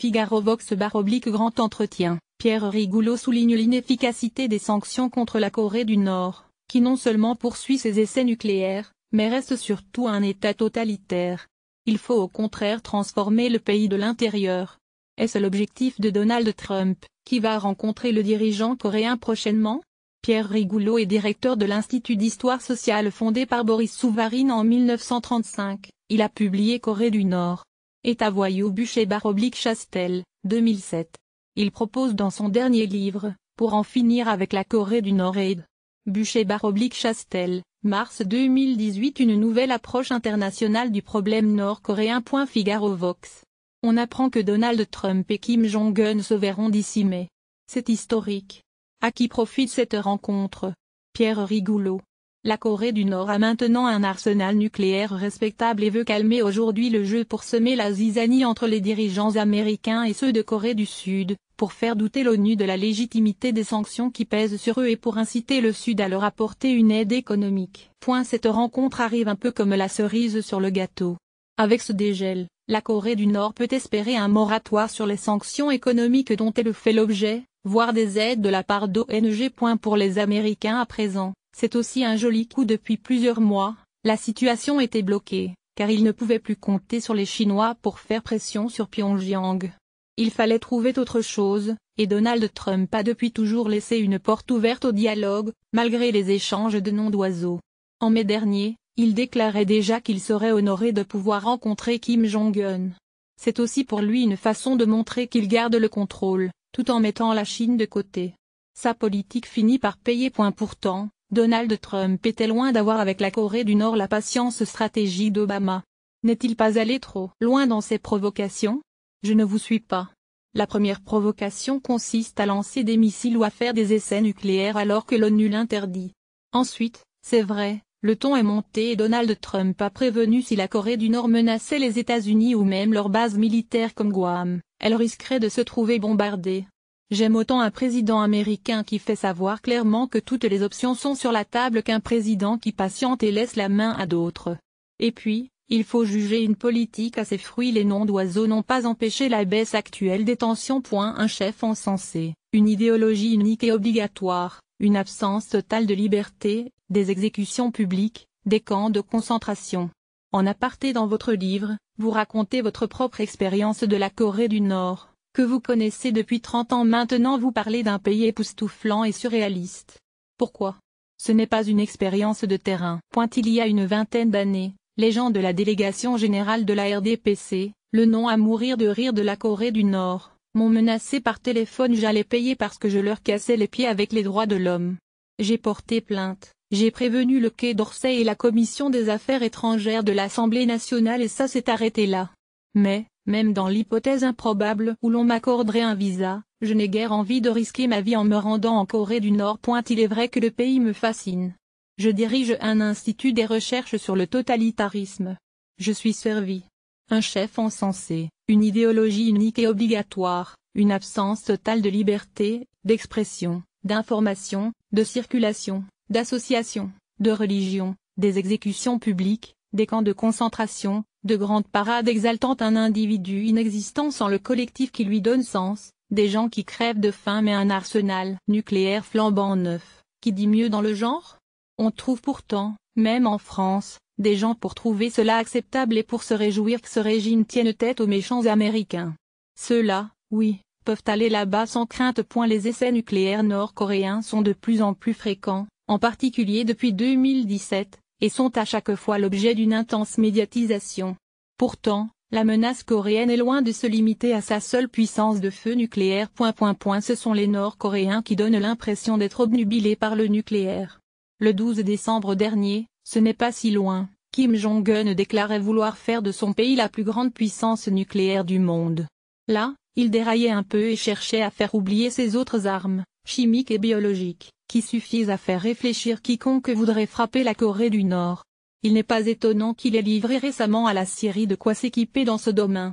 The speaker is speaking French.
Figaro Vox oblique Grand Entretien, Pierre Rigoulot souligne l'inefficacité des sanctions contre la Corée du Nord, qui non seulement poursuit ses essais nucléaires, mais reste surtout un État totalitaire. Il faut au contraire transformer le pays de l'intérieur. Est-ce l'objectif de Donald Trump, qui va rencontrer le dirigeant coréen prochainement Pierre Rigoulot est directeur de l'Institut d'histoire sociale fondé par Boris Souvarine en 1935. Il a publié Corée du Nord, et à voyou bûcher baroblique Chastel, 2007. Il propose dans son dernier livre, pour en finir avec la Corée du Nord et bûcher baroblique Chastel, mars 2018 une nouvelle approche internationale du problème nord-coréen. Figaro Vox. On apprend que Donald Trump et Kim Jong-un se verront d'ici mai. C'est historique. À qui profite cette rencontre Pierre Rigoulot la Corée du Nord a maintenant un arsenal nucléaire respectable et veut calmer aujourd'hui le jeu pour semer la zizanie entre les dirigeants américains et ceux de Corée du Sud, pour faire douter l'ONU de la légitimité des sanctions qui pèsent sur eux et pour inciter le Sud à leur apporter une aide économique. Point cette rencontre arrive un peu comme la cerise sur le gâteau. Avec ce dégel, la Corée du Nord peut espérer un moratoire sur les sanctions économiques dont elle fait l'objet, voire des aides de la part d'ONG. Pour les Américains à présent, c'est aussi un joli coup depuis plusieurs mois, la situation était bloquée, car il ne pouvait plus compter sur les Chinois pour faire pression sur Pyongyang. Il fallait trouver autre chose, et Donald Trump a depuis toujours laissé une porte ouverte au dialogue, malgré les échanges de noms d'oiseaux. En mai dernier, il déclarait déjà qu'il serait honoré de pouvoir rencontrer Kim Jong-un. C'est aussi pour lui une façon de montrer qu'il garde le contrôle, tout en mettant la Chine de côté. Sa politique finit par payer. Point pourtant, Donald Trump était loin d'avoir avec la Corée du Nord la patience stratégie d'Obama. N'est-il pas allé trop loin dans ses provocations Je ne vous suis pas. La première provocation consiste à lancer des missiles ou à faire des essais nucléaires alors que l'ONU l'interdit. Ensuite, c'est vrai, le ton est monté et Donald Trump a prévenu si la Corée du Nord menaçait les États-Unis ou même leurs bases militaires comme Guam, elle risquerait de se trouver bombardée. J'aime autant un président américain qui fait savoir clairement que toutes les options sont sur la table qu'un président qui patiente et laisse la main à d'autres. Et puis, il faut juger une politique à ses fruits les noms d'oiseaux n'ont pas empêché la baisse actuelle des tensions. Un chef encensé, une idéologie unique et obligatoire, une absence totale de liberté, des exécutions publiques, des camps de concentration. En aparté dans votre livre, vous racontez votre propre expérience de la Corée du Nord que vous connaissez depuis 30 ans maintenant vous parlez d'un pays époustouflant et surréaliste. Pourquoi Ce n'est pas une expérience de terrain. Point il y a une vingtaine d'années, les gens de la délégation générale de la RDPC, le nom à mourir de rire de la Corée du Nord, m'ont menacé par téléphone j'allais payer parce que je leur cassais les pieds avec les droits de l'homme. J'ai porté plainte, j'ai prévenu le Quai d'Orsay et la Commission des Affaires étrangères de l'Assemblée nationale et ça s'est arrêté là. Mais, même dans l'hypothèse improbable où l'on m'accorderait un visa, je n'ai guère envie de risquer ma vie en me rendant en Corée du Nord. Il est vrai que le pays me fascine. Je dirige un institut des recherches sur le totalitarisme. Je suis servi. Un chef encensé, une idéologie unique et obligatoire, une absence totale de liberté, d'expression, d'information, de circulation, d'association, de religion, des exécutions publiques, des camps de concentration, de grandes parades exaltant un individu inexistant sans le collectif qui lui donne sens, des gens qui crèvent de faim mais un arsenal nucléaire flambant neuf, qui dit mieux dans le genre On trouve pourtant, même en France, des gens pour trouver cela acceptable et pour se réjouir que ce régime tienne tête aux méchants américains. Ceux-là, oui, peuvent aller là-bas sans crainte. Point les essais nucléaires nord-coréens sont de plus en plus fréquents, en particulier depuis 2017, et sont à chaque fois l'objet d'une intense médiatisation. Pourtant, la menace coréenne est loin de se limiter à sa seule puissance de feu nucléaire. ce sont les Nord-Coréens qui donnent l'impression d'être obnubilés par le nucléaire. Le 12 décembre dernier, ce n'est pas si loin, Kim Jong-un déclarait vouloir faire de son pays la plus grande puissance nucléaire du monde. Là, il déraillait un peu et cherchait à faire oublier ses autres armes, chimiques et biologiques, qui suffisent à faire réfléchir quiconque voudrait frapper la Corée du Nord il n'est pas étonnant qu'il ait livré récemment à la Syrie de quoi s'équiper dans ce domaine.